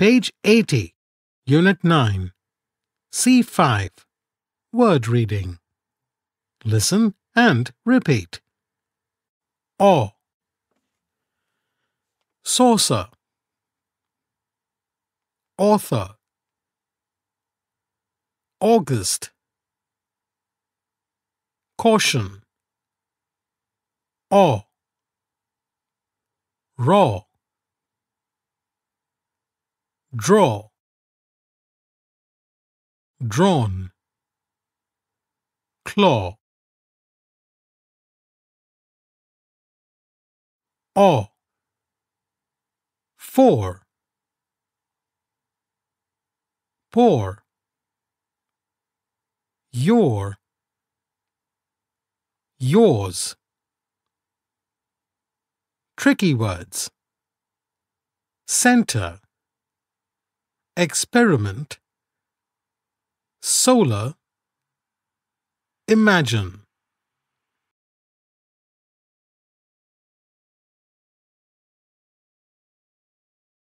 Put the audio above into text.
Page 80, Unit 9, C5, Word Reading. Listen and repeat. O Saucer Author August Caution Awe Raw draw drawn claw aw four pour your yours tricky words center experiment, solar, imagine.